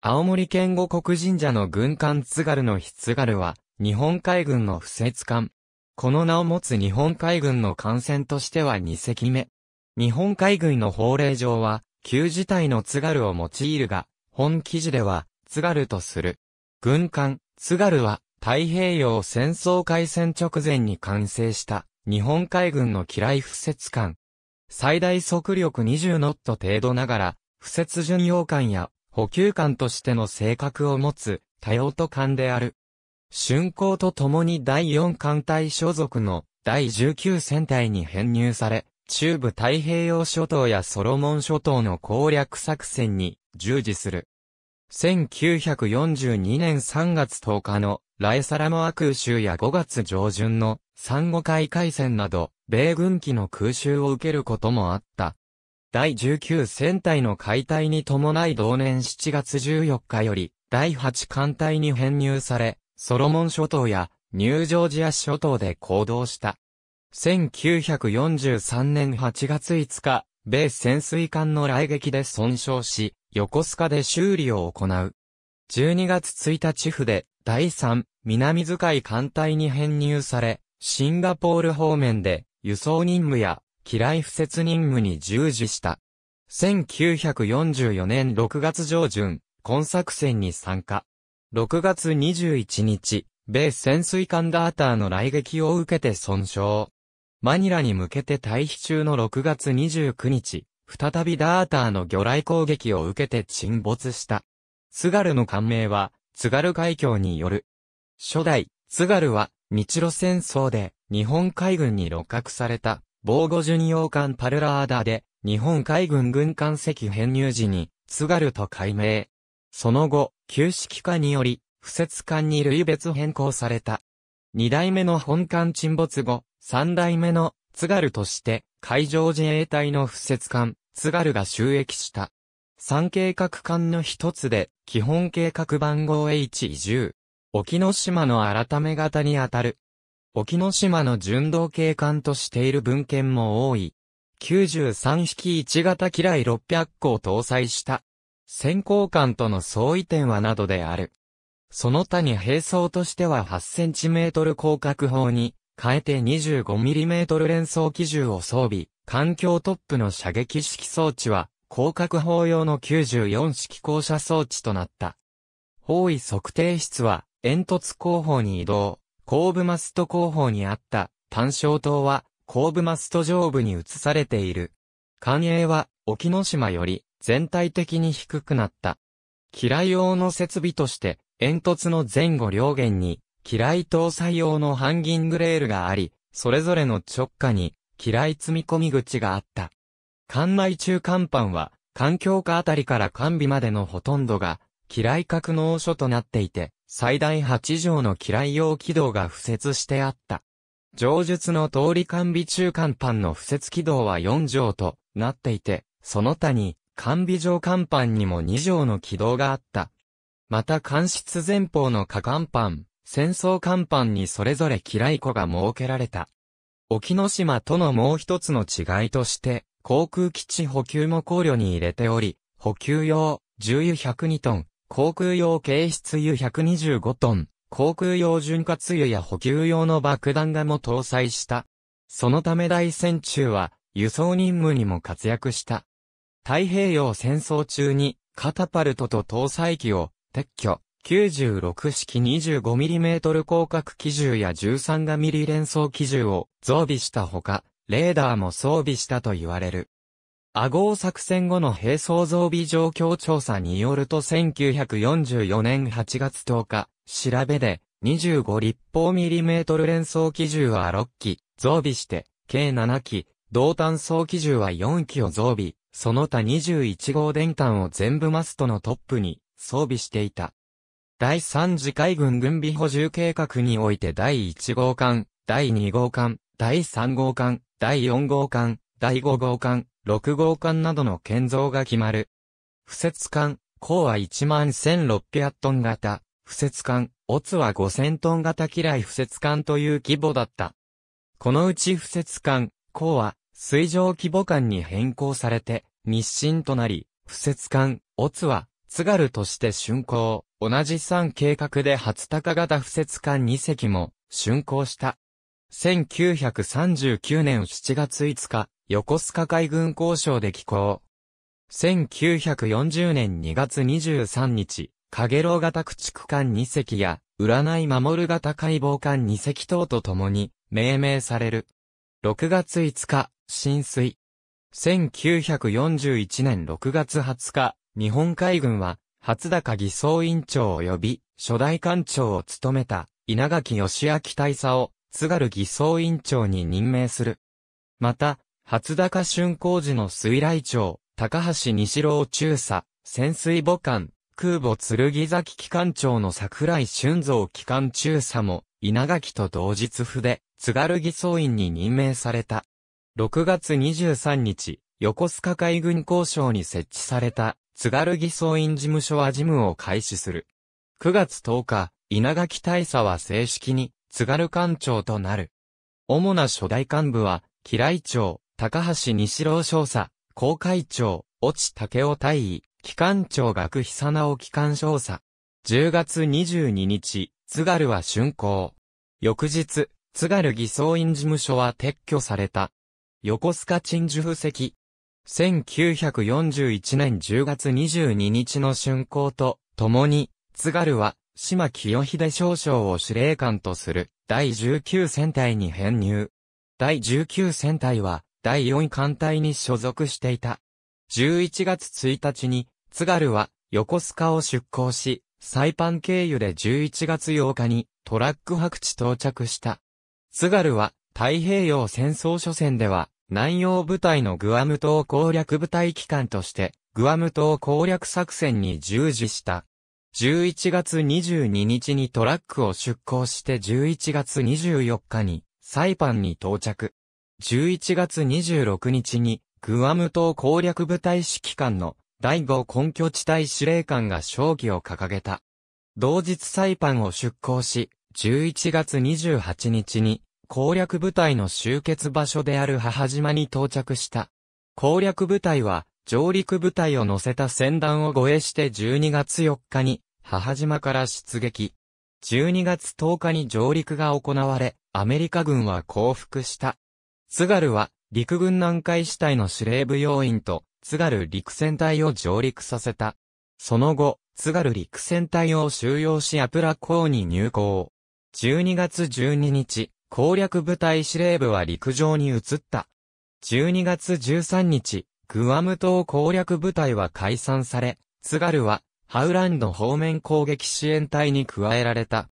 青森県五国神社の軍艦津軽の筆津軽は、日本海軍の不設艦。この名を持つ日本海軍の艦船としては2隻目。日本海軍の法令上は、旧自体の津軽を用いるが、本記事では、津軽とする。軍艦、津軽は、太平洋戦争開戦直前に完成した、日本海軍の機雷不設艦。最大速力20ノット程度ながら、不設巡洋艦や補給艦としての性格を持つ多用途艦である。春光とともに第4艦隊所属の第19戦隊に編入され、中部太平洋諸島やソロモン諸島の攻略作戦に従事する。1942年3月10日のライサラモア空襲や5月上旬の産後海海戦など、米軍機の空襲を受けることもあった。第19戦隊の解体に伴い同年7月14日より、第8艦隊に編入され、ソロモン諸島やニュージョージア諸島で行動した。1943年8月5日、米潜水艦の来撃で損傷し、横須賀で修理を行う。12月1日府で、第3、南遣い艦隊に編入され、シンガポール方面で、輸送任務や機雷不設任務に従事した。1944年6月上旬、今作戦に参加。6月21日、米潜水艦ダーターの来撃を受けて損傷。マニラに向けて退避中の6月29日、再びダーターの魚雷攻撃を受けて沈没した。津軽の艦名は、津軽海峡による。初代、津軽は、日露戦争で、日本海軍に露獲された。防護巡洋艦パルラーダで、日本海軍軍艦籍編入時に、津軽と改名。その後、旧式化により、不設艦に類別変更された。二代目の本艦沈没後、三代目の津軽として、海上自衛隊の不設艦、津軽が収益した。三計画艦の一つで、基本計画番号 H10。沖ノ島の改め方にあたる、沖ノ島の巡道警官としている文献も多い。93匹1型機雷600個を搭載した。先行艦との相違点はなどである。その他に並走としては 8cm 広角砲に、変えて 25mm 連装機銃を装備、環境トップの射撃式装置は、広角砲用の94式降射装置となった。方位測定室は、煙突後方に移動。後部マスト後方にあった単焦灯は後部マスト上部に移されている。艦影は沖ノ島より全体的に低くなった。機雷用の設備として煙突の前後両舷に機雷搭載用のハンギングレールがあり、それぞれの直下に機雷積み込み口があった。艦内中間板は環境下あたりから完備までのほとんどが機雷格納所となっていて、最大8畳の機雷用軌道が付設してあった。上述の通り完備中間板の付設軌道は4畳となっていて、その他に完備上甲板にも2畳の軌道があった。また間室前方の下甲板、戦争甲板にそれぞれ機雷庫が設けられた。沖ノ島とのもう一つの違いとして、航空基地補給も考慮に入れており、補給用、重油102トン、航空用軽質油125トン、航空用潤滑油や補給用の爆弾がも搭載した。そのため大戦中は輸送任務にも活躍した。太平洋戦争中にカタパルトと搭載機を撤去。96式 25mm 広角機銃や 13mm 連装機銃を増備したほか、レーダーも装備したと言われる。アゴー作戦後の兵装増備状況調査によると1944年8月10日、調べで25立方ミリメートル連装機銃は6機、増備して、計7機、同炭装機銃は4機を増備、その他21号電端を全部マストのトップに装備していた。第3次海軍軍備補充計画において第1号艦、第2号艦、第3号艦、第4号艦、第5号館、6号館などの建造が決まる。不設館、高は11600トン型、不設館、オツは5000トン型嫌い不設館という規模だった。このうち不設館、高は水上規模館に変更されて、日清となり、不設館、オツは津軽として竣工、同じ3計画で初高型不設館2隻も竣工した。1939年7月5日、横須賀海軍交渉で寄港。1940年2月23日、影楼型駆逐艦2隻や、占い守る型解剖艦2隻等と共に、命名される。6月5日、浸水。1941年6月20日、日本海軍は、初高偽装委員長及び、初代艦長を務めた、稲垣義明大佐を、津軽偽装委員長に任命する。また、初高春光寺の水雷町、高橋西郎中佐、潜水母艦、空母剣崎機関長の桜井俊造機関中佐も、稲垣と同日府で、津軽偽装員に任命された。6月23日、横須賀海軍交渉に設置された、津軽偽装員事務所は事務を開始する。9月10日、稲垣大佐は正式に、津軽艦長となる。主な初代幹部は、平井町、高橋西郎少佐、公会長、落武雄大尉、機関長学久直機関少佐。10月22日、津軽は竣工。翌日、津軽偽装院事務所は撤去された。横須賀鎮守布石。1941年10月22日の竣工と、共に、津軽は、島清秀少将を司令官とする、第19戦隊に編入。第19戦隊は、第4艦隊に所属していた。11月1日に、津軽は横須賀を出港し、サイパン経由で11月8日にトラック白地到着した。津軽は太平洋戦争初戦では南洋部隊のグアム島攻略部隊機関としてグアム島攻略作戦に従事した。11月22日にトラックを出港して11月24日にサイパンに到着。11月26日に、グアム島攻略部隊指揮官の第5根拠地帯司令官が勝機を掲げた。同日サイパンを出港し、11月28日に攻略部隊の集結場所である母島に到着した。攻略部隊は上陸部隊を乗せた船団を護衛して12月4日に母島から出撃。12月10日に上陸が行われ、アメリカ軍は降伏した。津軽は、陸軍南海支隊の司令部要員と、津軽陸戦隊を上陸させた。その後、津軽陸戦隊を収容しアプラ港に入港。12月12日、攻略部隊司令部は陸上に移った。12月13日、グアム島攻略部隊は解散され、津軽は、ハウランド方面攻撃支援隊に加えられた。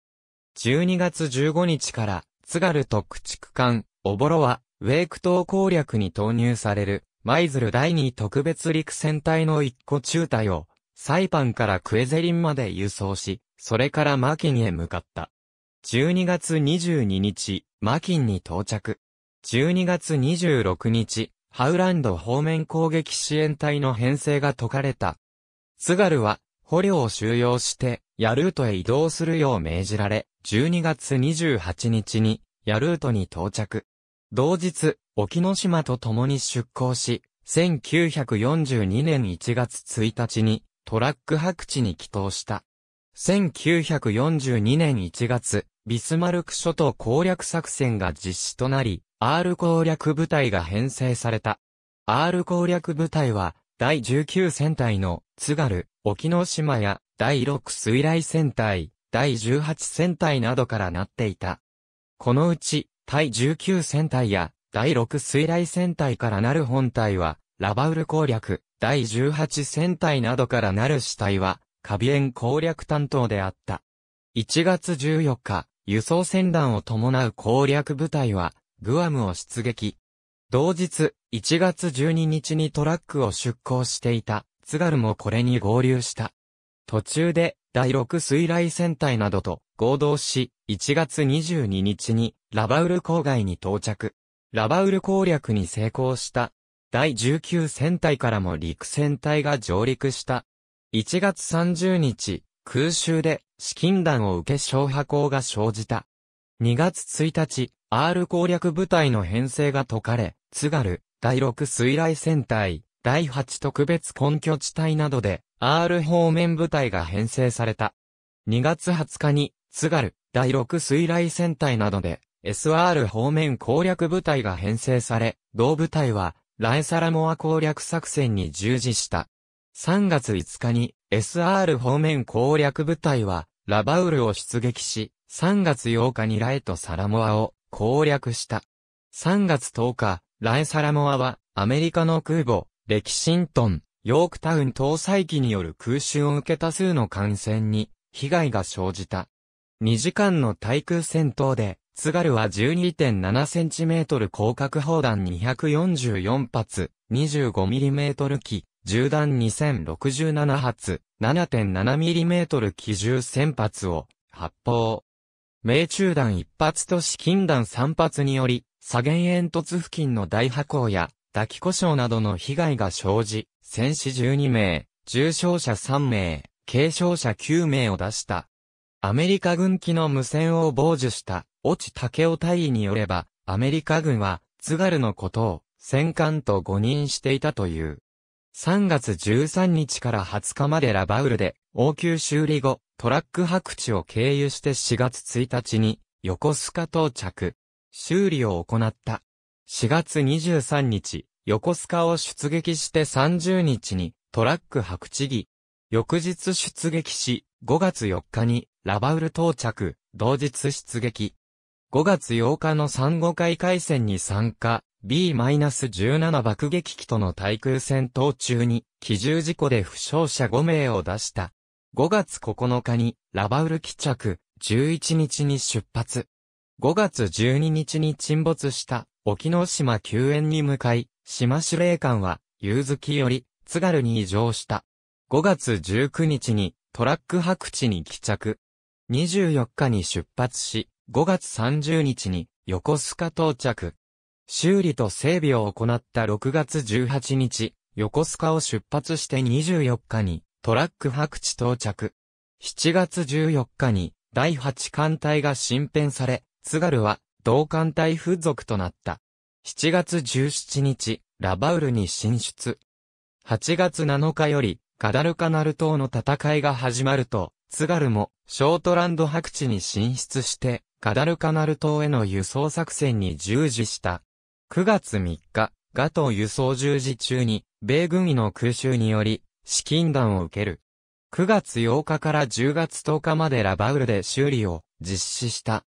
12月15日から、津軽と駆逐艦、おぼろは、ウェイク島攻略に投入される、マイズル第2特別陸戦隊の一個中隊を、サイパンからクエゼリンまで輸送し、それからマキンへ向かった。12月22日、マキンに到着。12月26日、ハウランド方面攻撃支援隊の編成が解かれた。津軽は、捕虜を収容して、ヤルートへ移動するよう命じられ、12月28日に、ヤルートに到着。同日、沖ノ島と共に出港し、1942年1月1日にトラック白地に帰島した。1942年1月、ビスマルク諸島攻略作戦が実施となり、R 攻略部隊が編成された。R 攻略部隊は、第19戦隊の津軽、沖ノ島や第6水雷戦隊、第18戦隊などからなっていた。このうち、第19戦隊や、第6水雷戦隊からなる本隊は、ラバウル攻略、第18戦隊などからなる死体は、カビエン攻略担当であった。1月14日、輸送船団を伴う攻略部隊は、グアムを出撃。同日、1月12日にトラックを出港していた、津軽もこれに合流した。途中で、第6水雷戦隊などと合同し、1月22日に、ラバウル郊外に到着。ラバウル攻略に成功した。第19戦隊からも陸戦隊が上陸した。1月30日、空襲で資金弾を受け消破口が生じた。2月1日、R 攻略部隊の編成が解かれ、津軽、第6水雷戦隊、第8特別根拠地帯などで、R 方面部隊が編成された。2月20日に、津軽、第6水雷戦隊などで、SR 方面攻略部隊が編成され、同部隊は、ライサラモア攻略作戦に従事した。3月5日に、SR 方面攻略部隊は、ラバウルを出撃し、3月8日にライとサラモアを攻略した。3月10日、ライサラモアは、アメリカの空母、レキシントン、ヨークタウン搭載機による空襲を受けた数の艦船に、被害が生じた。2時間の対空戦闘で、津軽は 12.7cm 広角砲弾244発、25mm 機、銃弾2067発、7.7mm 機銃1000発を発砲。命中弾1発と至近弾3発により、左舷煙突付近の大破口や、抱き故障などの被害が生じ、戦死12名、重傷者3名、軽傷者9名を出した。アメリカ軍機の無線を傍受した落ち竹雄大尉によれば、アメリカ軍は、津軽のことを、戦艦と誤認していたという。3月13日から20日までラバウルで、応急修理後、トラック白地を経由して4月1日に、横須賀到着。修理を行った。4月23日、横須賀を出撃して30日に、トラック白地儀。翌日出撃し、5月4日に、ラバウル到着、同日出撃。5月8日の三五海海戦に参加、B-17 爆撃機との対空戦闘中に、機銃事故で負傷者5名を出した。5月9日に、ラバウル帰着、11日に出発。5月12日に沈没した、沖ノ島救援に向かい、島司令官は、夕月より、津軽に移乗した。5月19日に、トラック白地に帰着。24日に出発し、5月30日に横須賀到着。修理と整備を行った6月18日、横須賀を出発して24日にトラック白地到着。7月14日に第8艦隊が新編され、津軽は同艦隊付属となった。7月17日、ラバウルに進出。8月7日より、ガダルカナル島の戦いが始まると、津軽もショートランド白地に進出して、ガダルカナル島への輸送作戦に従事した。9月3日、ガト輸送従事中に、米軍医の空襲により、資金弾を受ける。9月8日から10月10日までラバウルで修理を実施した。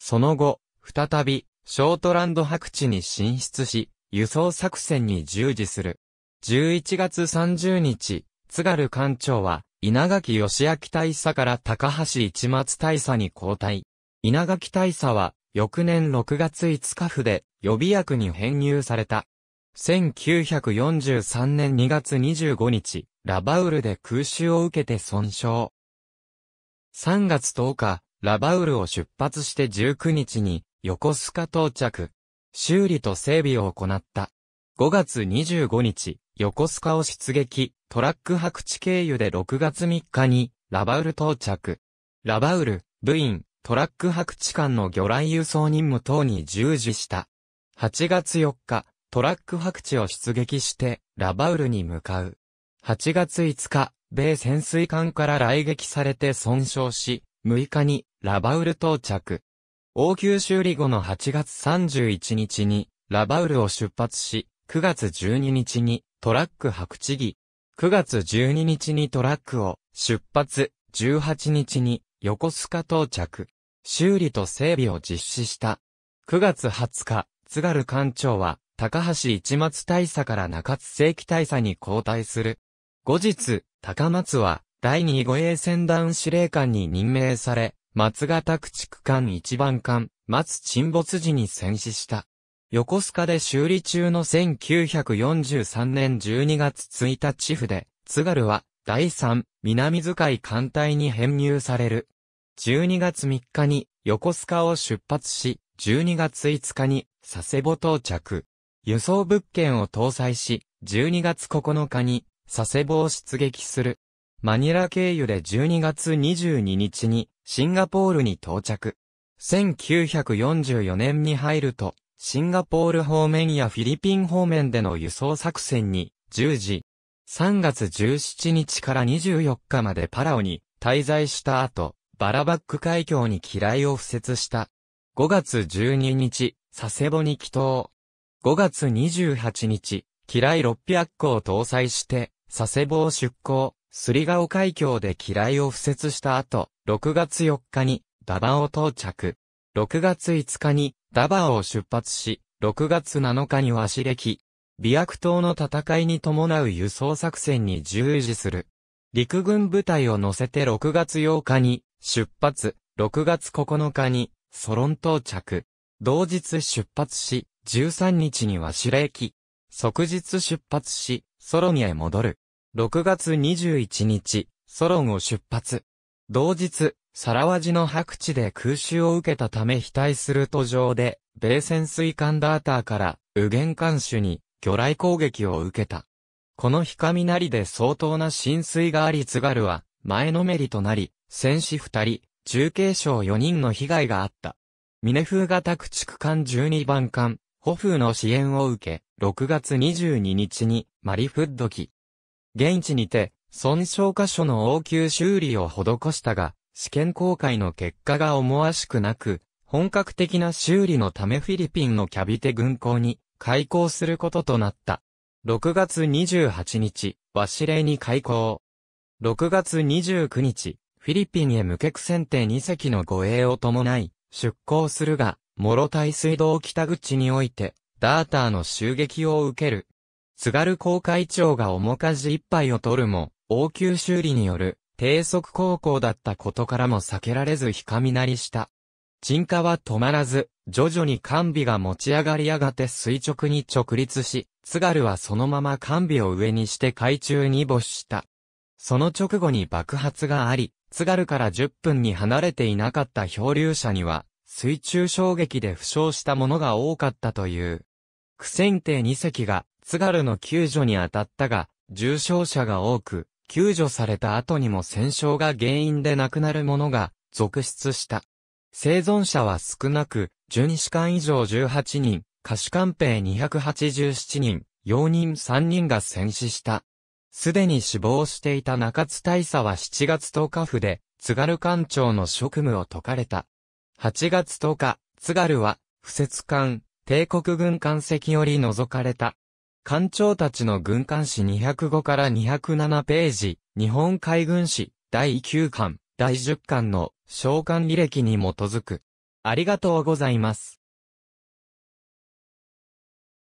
その後、再び、ショートランド白地に進出し、輸送作戦に従事する。11月30日、津軽艦長は、稲垣義明大佐から高橋市松大佐に交代。稲垣大佐は、翌年6月5日府で予備役に編入された。1943年2月25日、ラバウルで空襲を受けて損傷。3月10日、ラバウルを出発して19日に、横須賀到着。修理と整備を行った。5月25日、横須賀を出撃、トラック白地経由で6月3日に、ラバウル到着。ラバウル、部員、トラック白地間の魚雷輸送任務等に従事した。8月4日、トラック白地を出撃して、ラバウルに向かう。8月5日、米潜水艦から来撃されて損傷し、6日に、ラバウル到着。応急修理後の8月31日に、ラバウルを出発し、9月12日に、トラック白地儀。9月12日にトラックを、出発、18日に、横須賀到着。修理と整備を実施した。9月20日、津軽艦長は、高橋市松大佐から中津正規大佐に交代する。後日、高松は、第2護衛船団司令官に任命され、松形駆逐艦一番艦、松沈没時に戦死した。横須賀で修理中の1943年12月1日府で、津軽は、第3、南遣い艦隊に編入される。12月3日に横須賀を出発し、12月5日に佐世保到着。輸送物件を搭載し、12月9日に佐世保を出撃する。マニラ経由で12月22日にシンガポールに到着。1944年に入ると、シンガポール方面やフィリピン方面での輸送作戦に従事。3月17日から24日までパラオに滞在した後、バラバック海峡に機雷を敷設した。5月12日、佐世保に帰島。5月28日、機雷600個を搭載して、佐世保を出港、すりガオ海峡で機雷を敷設した後、6月4日に、ダバオ到着。6月5日に、ダバオを出発し、6月7日にワシレ美薬島の戦いに伴う輸送作戦に従事する。陸軍部隊を乗せて6月8日に、出発、6月9日に、ソロン到着。同日出発し、13日にはシ令機。即日出発し、ソロンへ戻る。6月21日、ソロンを出発。同日、サラワジの白地で空襲を受けたため非対する途上で、米潜水艦ダーターから、右舷艦首に、魚雷攻撃を受けた。この日雷で相当な浸水があり津軽は、前のめりとなり、戦死二人、重軽傷四人の被害があった。峰風型駆逐艦12番艦、ホ風の支援を受け、6月22日にマリフッド機。現地にて、損傷箇所の応急修理を施したが、試験公開の結果が思わしくなく、本格的な修理のためフィリピンのキャビテ軍港に開港することとなった。6月28日、ワシレイに開港。6月29日、フィリピンへ無欠船艇2隻の護衛を伴い、出港するが、諸イ水道北口において、ダーターの襲撃を受ける。津軽航海長が面かじ一杯を取るも、応急修理による低速航行だったことからも避けられずひかみなりした。沈下は止まらず、徐々に艦尾が持ち上がりやがて垂直に直立し、津軽はそのまま艦尾を上にして海中に没した。その直後に爆発があり、津軽から10分に離れていなかった漂流者には、水中衝撃で負傷したものが多かったという。苦戦艇2隻が津軽の救助に当たったが、重傷者が多く、救助された後にも戦傷が原因で亡くなる者が続出した。生存者は少なく、巡視艦以上18人、下士官兵287人、容認3人が戦死した。すでに死亡していた中津大佐は7月10日府で、津軽官庁の職務を解かれた。8月10日、津軽は、不設艦、帝国軍艦籍より除かれた。艦長たちの軍艦誌205から207ページ、日本海軍誌、第9巻、第10巻の、召喚履歴に基づく。ありがとうございます。